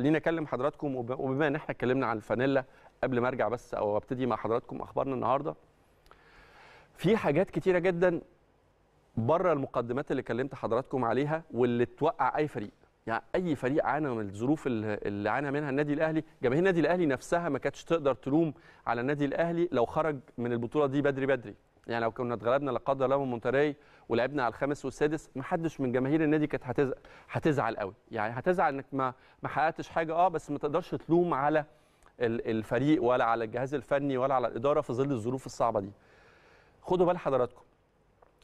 خليني اكلم حضراتكم وبما ان احنا اتكلمنا عن الفانيلا قبل ما ارجع بس او ابتدي مع حضراتكم اخبارنا النهارده في حاجات كتيره جدا بره المقدمات اللي كلمت حضراتكم عليها واللي توقع اي فريق يعني اي فريق عانى من الظروف اللي عانى منها النادي الاهلي جماهير النادي الاهلي نفسها ما كانتش تقدر تلوم على النادي الاهلي لو خرج من البطوله دي بدري بدري يعني لو كنا اتغلبنا لا قدر الله من مونتري ولعبنا على الخامس والسادس ما حدش من جماهير النادي كانت هتزعل هتزعل قوي يعني هتزعل انك ما ما حققتش حاجه اه بس ما تقدرش تلوم على الفريق ولا على الجهاز الفني ولا على الاداره في ظل الظروف الصعبه دي خدوا بال حضراتكم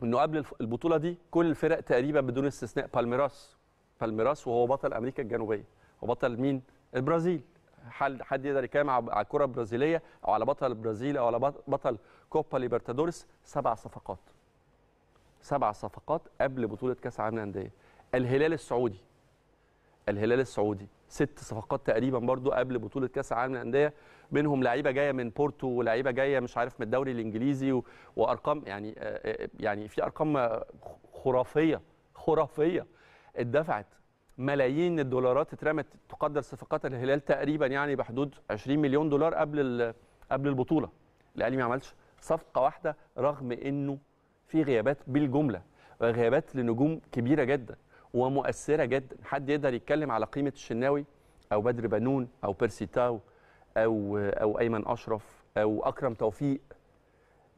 انه قبل البطوله دي كل الفرق تقريبا بدون استثناء بالميراس بالميراس وهو بطل امريكا الجنوبيه وبطل مين البرازيل حد حد يقدر يتكلم على الكره البرازيليه او على بطل البرازيل او على بطل كوبا ليبرتادورس سبع صفقات سبع صفقات قبل بطوله كاس العالم للانديه الهلال السعودي الهلال السعودي ست صفقات تقريبا برضو قبل بطوله كاس العالم للانديه منهم لعيبه جايه من بورتو ولعيبه جايه مش عارف من الدوري الانجليزي و... وارقام يعني آه، آه، يعني في ارقام خرافيه خرافيه اتدفعت ملايين الدولارات اترمت تقدر صفقات الهلال تقريبا يعني بحدود 20 مليون دولار قبل قبل البطوله الاهلي ما عملش صفقه واحده رغم انه في غيابات بالجمله غيابات لنجوم كبيره جدا ومؤثره جدا حد يقدر يتكلم على قيمه الشناوي او بدر بنون او بيرسي تاو او او ايمن اشرف او اكرم توفيق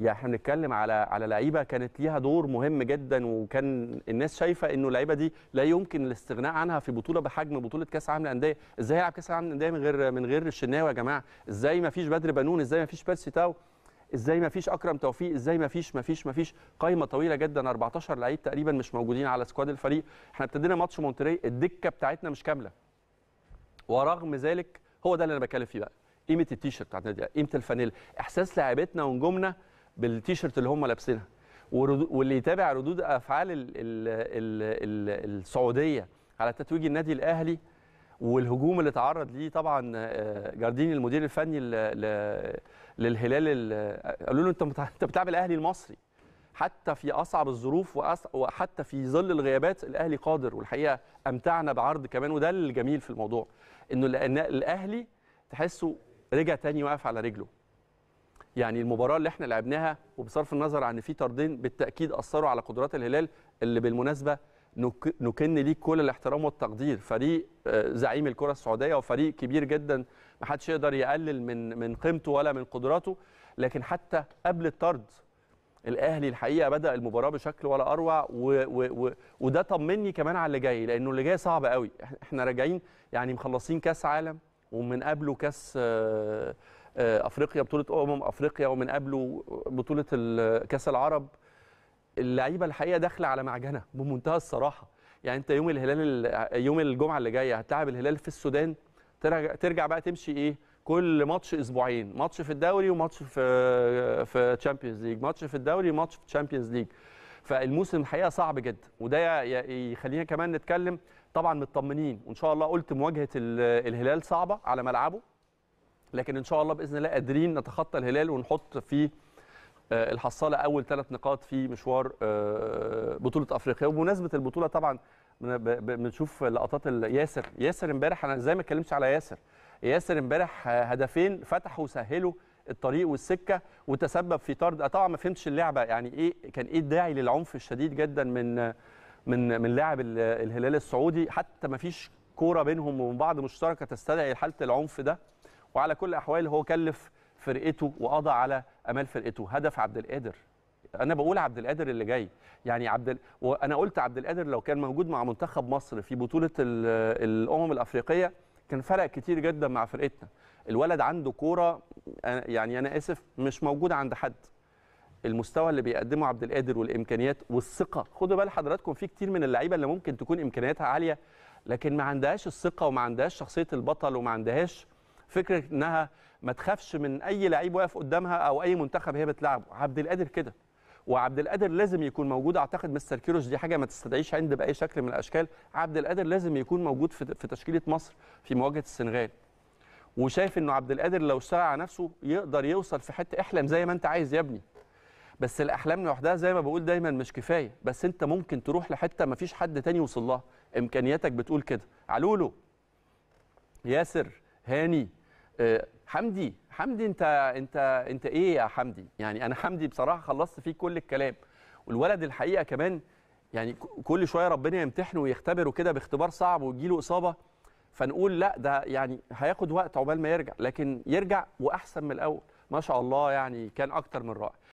يعني احنا بنتكلم على على لعيبه كانت ليها دور مهم جدا وكان الناس شايفه انه اللعيبه دي لا يمكن الاستغناء عنها في بطوله بحجم بطوله كاس عالم للانديه، ازاي هيلعب كاس عالم للانديه من غير من غير الشناوي يا جماعه؟ ازاي ما فيش بدر بنون؟ ازاي ما فيش بيرسي تاو؟ ازاي ما فيش اكرم توفيق؟ ازاي ما فيش ما فيش ما فيش قايمه طويله جدا 14 لعيب تقريبا مش موجودين على سكواد الفريق، احنا ابتدينا ماتش مونتري الدكه بتاعتنا مش كامله. ورغم ذلك هو ده اللي انا بتكلم فيه بقى، قيمه التيشيرت بتاعت النادي، قيمه الفانيلا، احساس لاعيبتنا ونجومنا بالتيشيرت اللي هم لابسينها واللي يتابع ردود افعال الـ الـ الـ السعوديه على تتويج النادي الاهلي والهجوم اللي تعرض ليه طبعا آه، جارديني المدير الفني للهلال قالوا له انت انت بتلعب الاهلي المصري حتى في اصعب الظروف وحتى في ظل الغيابات الاهلي قادر والحقيقه امتعنا بعرض كمان وده الجميل في الموضوع انه الاهلي تحسه رجع تاني واقف على رجله يعني المباراه اللي احنا لعبناها وبصرف النظر عن في طردين بالتاكيد اثروا على قدرات الهلال اللي بالمناسبه نكن ليه كل الاحترام والتقدير فريق آه، زعيم الكره السعوديه وفريق كبير جدا ما حدش يقدر يقلل من من قيمته ولا من قدراته لكن حتى قبل الطرد الاهلي الحقيقه بدا المباراه بشكل ولا اروع و و و وده طمني كمان على اللي جاي لانه اللي جاي صعب قوي احنا راجعين يعني مخلصين كاس عالم ومن قبله كاس آه آه، افريقيا بطوله امم افريقيا ومن قبله بطوله كاس العرب اللعيبه الحقيقه داخله على معجنه بمنتهى الصراحه يعني انت يوم الهلال يوم الجمعه اللي جايه هتلعب الهلال في السودان ترجع بقى تمشي ايه كل ماتش اسبوعين ماتش في الدوري وماتش في في تشامبيونز ليج ماتش في الدوري وماتش في تشامبيونز ليج فالموسم الحقيقه صعب جدا وده يخلينا كمان نتكلم طبعا مطمنين وان شاء الله قلت مواجهه الهلال صعبه على ملعبه لكن ان شاء الله باذن الله قادرين نتخطى الهلال ونحط في آه، الحصاله اول ثلاث نقاط في مشوار آه، بطوله افريقيا وبمناسبه البطوله طبعا بنشوف لقطات ياسر ياسر امبارح انا زي ما اتكلمتش على ياسر ياسر امبارح هدفين فتحوا وسهلوا الطريق والسكه وتسبب في طرد طبعا ما فهمتش اللعبه يعني ايه كان ايه الداعي للعنف الشديد جدا من من من لاعب الهلال السعودي حتى ما فيش كوره بينهم وبين بعض مشتركه تستدعي حاله العنف ده وعلى كل احوال هو كلف فرقته وقضى على امال فرقته هدف عبد القادر انا بقول عبد القادر اللي جاي يعني عبد ال... وانا قلت عبد القادر لو كان موجود مع منتخب مصر في بطوله الامم الافريقيه كان فرق كتير جدا مع فرقتنا الولد عنده كوره يعني انا اسف مش موجوده عند حد المستوى اللي بيقدمه عبد القادر والامكانيات والثقه خدوا بال حضراتكم في كتير من اللعيبه اللي ممكن تكون امكانياتها عاليه لكن ما عندهاش الثقه وما عندهاش شخصيه البطل وما عندهاش فكره انها ما تخافش من اي لعيب واقف قدامها او اي منتخب هي بتلعبه عبد القادر كده وعبد القادر لازم يكون موجود اعتقد مستر كيروش دي حاجه ما تستدعيش عند باي شكل من الاشكال عبد القادر لازم يكون موجود في تشكيله مصر في مواجهه السنغال وشايف انه عبد القادر لو اشتغل على نفسه يقدر يوصل في حته احلم زي ما انت عايز يا ابني بس الاحلام لوحدها زي ما بقول دايما مش كفايه بس انت ممكن تروح لحته ما فيش حد تاني يوصل لها امكانياتك بتقول كده علولو ياسر هاني آه، حمدي حمدي انت انت انت ايه يا حمدي يعني انا حمدي بصراحه خلصت فيه كل الكلام والولد الحقيقه كمان يعني كل شويه ربنا يمتحنه ويختبره كده باختبار صعب ويجي له اصابه فنقول لا ده يعني هياخد وقت عقبال ما يرجع لكن يرجع واحسن من الاول ما شاء الله يعني كان اكتر من رائع